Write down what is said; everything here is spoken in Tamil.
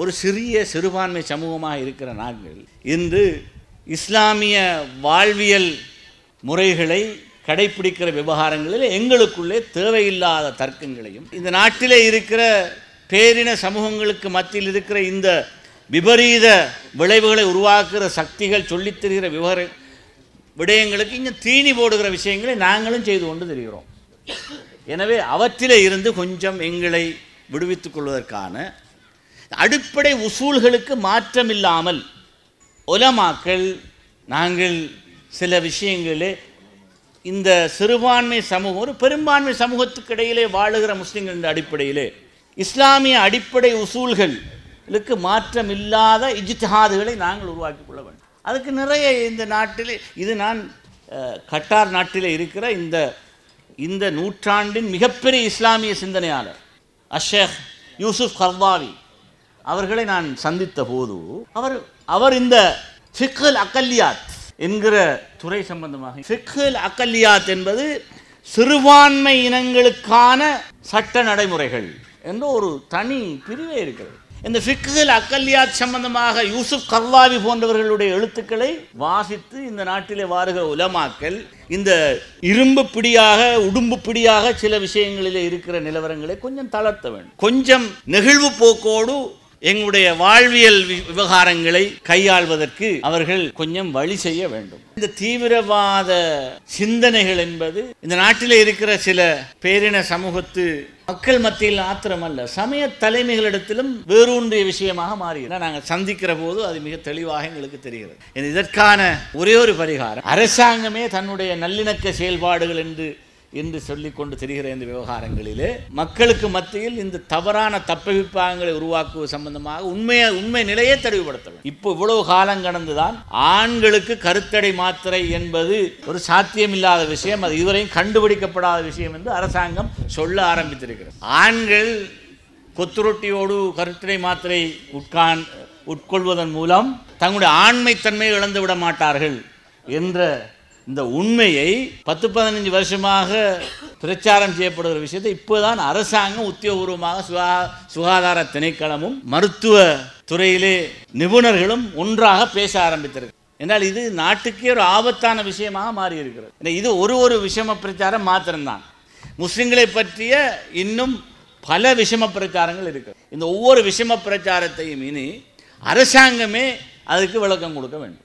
ஒரு சிறிய சிறுபான்மை சமூகமாக இருக்கிற நாங்கள் இன்று இஸ்லாமிய வாழ்வியல் முறைகளை கடைபிடிக்கிற விவகாரங்களில் எங்களுக்குள்ளே தேவையில்லாத தர்க்கங்களையும் இந்த நாட்டிலே இருக்கிற பேரின சமூகங்களுக்கு மத்தியில் இருக்கிற இந்த விபரீத விளைவுகளை உருவாக்குகிற சக்திகள் சொல்லித்தருகிற விவர விடயங்களுக்கு இங்கே தீனி போடுகிற விஷயங்களை நாங்களும் செய்து கொண்டு தெரிகிறோம் எனவே அவற்றிலே இருந்து கொஞ்சம் எங்களை விடுவித்துக் கொள்வதற்கான அடிப்படை உசூல்களுக்கு மாற்றமில்லாமல் உலமாக்கள் நாங்கள் சில விஷயங்களே இந்த சிறுபான்மை சமூகம் ஒரு பெரும்பான்மை சமூகத்துக்கு இடையிலே வாழுகிற முஸ்லீம்கள் அடிப்படையிலே இஸ்லாமிய அடிப்படை உசூல்களுக்கு மாற்றமில்லாத இஜித்ஹாதுகளை நாங்கள் உருவாக்கி கொள்ள வேண்டும் அதுக்கு நிறைய இந்த நாட்டில் இது நான் கட்டார் நாட்டில் இருக்கிற இந்த இந்த நூற்றாண்டின் மிகப்பெரிய இஸ்லாமிய சிந்தனையாளர் அஷேக் யூசுப் ஹர்வாவி அவர்களை நான் சந்தித்த போது அவர் அவர் இந்த சிக்கல் அக்கல்யாத் என்கிற துறை சம்பந்தமாக சிக்கல் அக்கல்யாத் என்பது சிறுபான்மை இனங்களுக்கான சட்ட நடைமுறைகள் என்ற ஒரு தனி பிரிவே இருக்கிறது இந்த ஃபிக்குகள் அக்கல்யாத் சம்பந்தமாக யூசுப் கர்லாவி போன்றவர்களுடைய எழுத்துக்களை வாசித்து இந்த நாட்டிலே வாருகிற உலமாக்கல் இந்த இரும்பு பிடியாக உடும்பு பிடியாக சில விஷயங்களிலே இருக்கிற நிலவரங்களை கொஞ்சம் தளர்த்த வேண்டும் கொஞ்சம் நெகிழ்வு போக்கோடு எங்களுடைய வாழ்வியல் விவகாரங்களை கையாள்வதற்கு அவர்கள் கொஞ்சம் வழி செய்ய வேண்டும் இந்த தீவிரவாத சிந்தனைகள் என்பது இந்த நாட்டில் இருக்கிற சில பேரின சமூகத்து மக்கள் மத்தியில் மாத்திரமல்ல சமய தலைமைகளிடத்திலும் வேரூன்றிய விஷயமாக மாறியது நாங்கள் சந்திக்கிற போது அது மிக தெளிவாக எங்களுக்கு தெரிகிறது இதற்கான ஒரே ஒரு பரிகாரம் அரசாங்கமே தன்னுடைய நல்லிணக்க செயல்பாடுகள் என்று என்று சொல்லிக்கொண்டு தெரிகிற இந்த விவகாரங்களிலே மக்களுக்கு மத்தியில் இந்த தவறான தப்பவிப்பாங்களை உருவாக்குவது சம்பந்தமாக உண்மையை உண்மை நிலையை வேண்டும் இப்போ இவ்வளவு காலம் கடந்துதான் ஆண்களுக்கு கருத்தடை மாத்திரை என்பது ஒரு சாத்தியமில்லாத விஷயம் அது இதுவரையும் கண்டுபிடிக்கப்படாத விஷயம் என்று அரசாங்கம் சொல்ல ஆரம்பித்திருக்கிறது ஆண்கள் கொத்துரொட்டியோடு கருத்தடை மாத்திரை உட்கான் உட்கொள்வதன் மூலம் தங்களுடைய ஆண்மைத்தன்மையை இழந்து விட மாட்டார்கள் என்ற இந்த உண்மையை பத்து பதினஞ்சு வருஷமாக பிரச்சாரம் செய்யப்படுகிற விஷயத்தை இப்போதான் அரசாங்கம் உத்தியோகபூர்வமாக சுகா சுகாதார திணைக்களமும் மருத்துவ துறையிலே நிபுணர்களும் ஒன்றாக பேச ஆரம்பித்திருக்கு என்றால் இது நாட்டுக்கே ஒரு ஆபத்தான விஷயமாக மாறி இருக்கிறது இது ஒரு ஒரு விஷம பிரச்சாரம் மாத்திரம்தான் முஸ்லிம்களை பற்றிய இன்னும் பல விஷம பிரச்சாரங்கள் இருக்குது இந்த ஒவ்வொரு விஷம பிரச்சாரத்தையும் இனி அரசாங்கமே அதுக்கு விளக்கம் கொடுக்க வேண்டும்